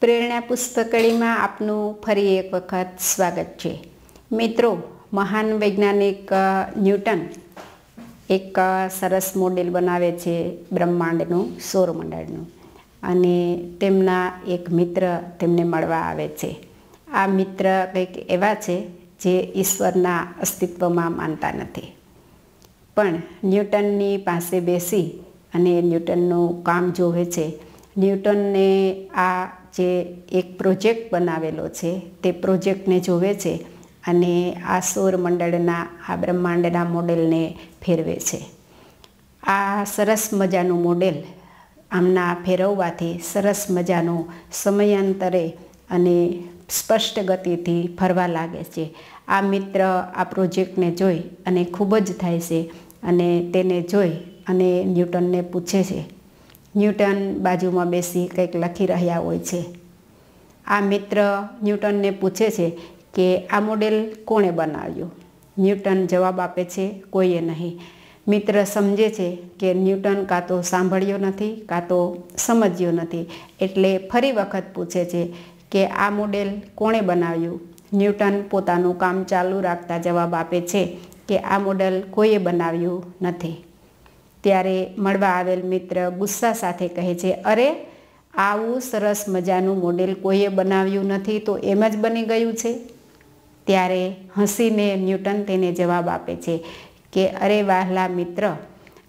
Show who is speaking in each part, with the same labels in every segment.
Speaker 1: પ્રેરણા પુસ્તકળીમાં આપનું ફરી એક વખત સ્વાગત છે મિત્રો મહાન વૈજ્ઞાનિક ન્યૂટન એક સરસ મોડેલ બનાવે છે બ્રહ્માંડનું સૌરમંડળનું અને તેમના એક મિત્ર તેમને મળવા આવે છે આ મિત્ર કંઈક એવા છે જે ઈશ્વરના અસ્તિત્વમાં માનતા નથી પણ ન્યૂટનની પાસે બેસી અને ન્યૂટનનું કામ જોવે છે ન્યૂટનને આ જે એક પ્રોજેક્ટ બનાવેલો છે તે પ્રોજેક્ટને જોવે છે અને આ સૌરમંડળના આ બ્રહ્માંડના મોડેલને ફેરવે છે આ સરસ મજાનું મોડેલ આમના ફેરવવાથી સરસ મજાનું સમયાંતરે અને સ્પષ્ટ ગતિથી ફરવા લાગે છે આ મિત્ર આ પ્રોજેક્ટને જોઈ અને ખૂબ જ થાય છે અને તેને જોઈ અને ન્યૂટનને પૂછે છે ન્યૂટન બાજુમાં બેસી કંઈક લખી રહ્યા હોય છે આ મિત્ર ન્યૂટનને પૂછે છે કે આ મોડેલ કોણે બનાવ્યું ન્યૂટન જવાબ આપે છે કોઈએ નહીં મિત્ર સમજે છે કે ન્યૂટન કાં તો સાંભળ્યો નથી કાં તો સમજ્યો નથી એટલે ફરી વખત પૂછે છે કે આ મોડેલ કોણે બનાવ્યું ન્યૂટન પોતાનું કામ ચાલુ રાખતા જવાબ આપે છે કે આ મોડલ કોઈએ બનાવ્યું નથી ત્યારે મળવા આવેલ મિત્ર ગુસ્સા સાથે કહે છે અરે આવું સરસ મજાનું મોડેલ કોઈએ બનાવ્યું નથી તો એમ જ બની ગયું છે ત્યારે હસીને ન્યૂટન તેને જવાબ આપે છે કે અરે વાહલા મિત્ર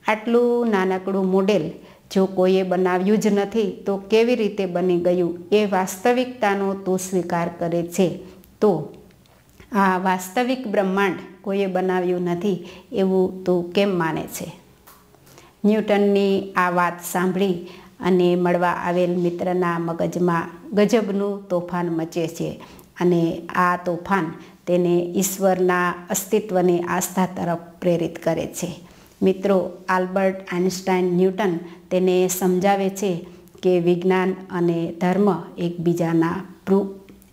Speaker 1: આટલું નાનકડું મોડેલ જો કોઈએ બનાવ્યું જ નથી તો કેવી રીતે બની ગયું એ વાસ્તવિકતાનો તું સ્વીકાર કરે છે તો આ વાસ્તવિક બ્રહ્માંડ કોઈએ બનાવ્યું નથી એવું તું કેમ માને છે ન્યૂટનની આ વાત સાંભળી અને મળવા આવેલ મિત્રના મગજમાં ગજબનું તોફાન મચે છે અને આ તોફાન તેને ઈશ્વરના અસ્તિત્વની આસ્થા તરફ પ્રેરિત કરે છે મિત્રો આલ્બર્ટ આઇન્સ્ટાઇન ન્યૂટન તેને સમજાવે છે કે વિજ્ઞાન અને ધર્મ એકબીજાના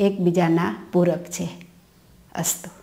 Speaker 1: એકબીજાના પૂરક છે અસ્તુ